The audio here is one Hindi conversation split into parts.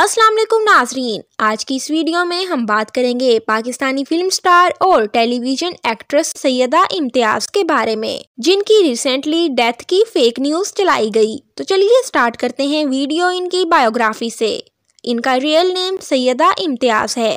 असलम नाजरीन आज की इस वीडियो में हम बात करेंगे पाकिस्तानी फिल्म स्टार और टेलीविजन एक्ट्रेस सैयदा इम्तियाज के बारे में जिनकी रिसेंटली डेथ की फेक न्यूज चलाई गई तो चलिए स्टार्ट करते हैं वीडियो इनकी बायोग्राफी से इनका रियल नेम सैयदा इम्तियाज है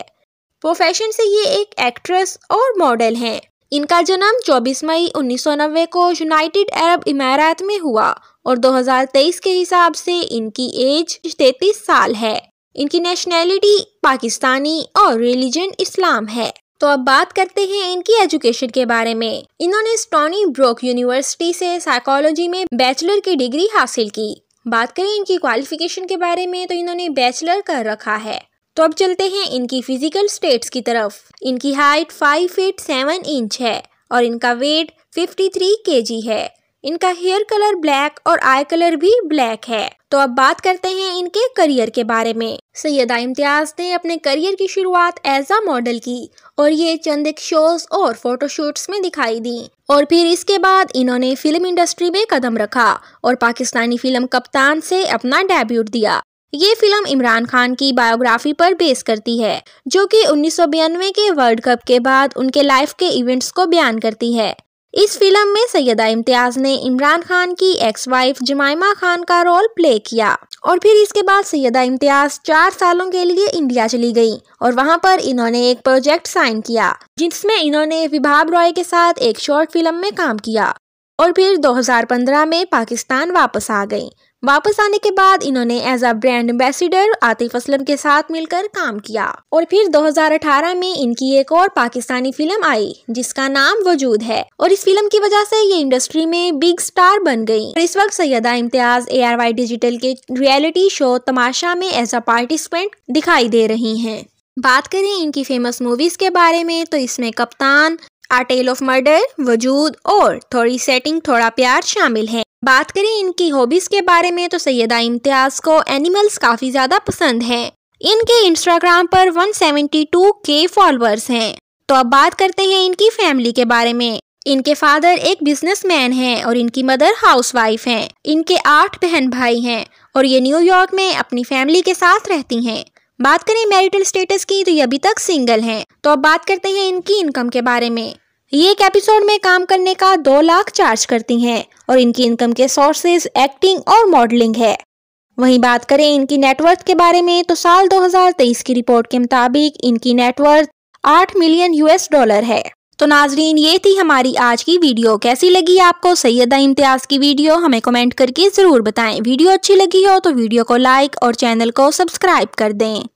प्रोफेशन से ये एक एक्ट्रेस और मॉडल हैं इनका जन्म 24 मई 1990 को यूनाइटेड अरब इमारात में हुआ और 2023 के हिसाब से इनकी एज 33 साल है इनकी नेशनैलिटी पाकिस्तानी और रिलीजन इस्लाम है तो अब बात करते हैं इनकी एजुकेशन के बारे में इन्होंने स्टोनी ब्रोक यूनिवर्सिटी से साइकोलॉजी में बैचलर की डिग्री हासिल की बात करें इनकी क्वालिफिकेशन के बारे में तो इन्होंने बैचलर कर रखा है तो अब चलते हैं इनकी फिजिकल स्टेट्स की तरफ इनकी height five feet seven inch है और इनका वेट 53 केजी है इनका हेयर कलर ब्लैक और आई कलर भी ब्लैक है तो अब बात करते हैं इनके करियर के बारे में सैयदा इम्तियाज ने अपने करियर की शुरुआत एज अ मॉडल की और ये चंद एक शोज और फोटोशूट्स में दिखाई दी और फिर इसके बाद इन्होंने फिल्म इंडस्ट्री में कदम रखा और पाकिस्तानी फिल्म कप्तान से अपना डेब्यूट दिया ये फिल्म इमरान खान की बायोग्राफी पर बेस करती है जो कि उन्नीस के वर्ल्ड कप के बाद उनके लाइफ के इवेंट्स को बयान करती है इस फिल्म में सैयदा इम्तियाज ने इमरान खान की एक्स वाइफ जमाइमा खान का रोल प्ले किया और फिर इसके बाद सैयदा इम्तियाज चार सालों के लिए इंडिया चली गई और वहां पर इन्होंने एक प्रोजेक्ट साइन किया जिसमें इन्होंने विभाग रॉय के साथ एक शॉर्ट फिल्म में काम किया और फिर 2015 में पाकिस्तान वापस आ गई वापस आने के बाद इन्होंने as a brand ambassador Atif Aslam के साथ मिलकर काम किया और फिर 2018 में इनकी एक और पाकिस्तानी फिल्म आई जिसका नाम वजूद है और इस फिल्म की वजह से ये इंडस्ट्री में बिग स्टार बन गई और इस वक्त Syeda Imtiaz A R Y digital के रियलिटी शो तमाशा में एज अ पार्टिसिपेंट दिखाई दे रही है बात करें इनकी फेमस मूवीज के बारे में तो इसमें कप्तान आ टेल ऑफ मर्डर वजूद और थोड़ी सेटिंग थोड़ा प्यार शामिल हैं बात करें इनकी हॉबीज़ के बारे में तो सैदा इम्तियाज़ को एनिमल्स काफ़ी ज़्यादा पसंद हैं इनके इंस्टाग्राम पर 172 के फॉलोअर्स हैं तो अब बात करते हैं इनकी फैमिली के बारे में इनके फादर एक बिजनेसमैन हैं और इनकी मदर हाउसवाइफ हैं इनके आठ बहन भाई हैं और ये न्यूयॉर्क में अपनी फैमिली के साथ रहती हैं बात करें मैरिटल स्टेटस की तो ये अभी तक सिंगल हैं तो अब बात करते हैं इनकी इनकम के बारे में ये एक एपिसोड में काम करने का दो लाख चार्ज करती हैं और इनकी इनकम के सोर्सेज एक्टिंग और मॉडलिंग है वहीं बात करें इनकी नेटवर्थ के बारे में तो साल 2023 की रिपोर्ट के मुताबिक इनकी नेटवर्थ 8 मिलियन यूएस डॉलर है तो नाजरीन ये थी हमारी आज की वीडियो कैसी लगी आपको सैयदा इम्तियाज़ की वीडियो हमें कमेंट करके ज़रूर बताएं वीडियो अच्छी लगी हो तो वीडियो को लाइक और चैनल को सब्सक्राइब कर दें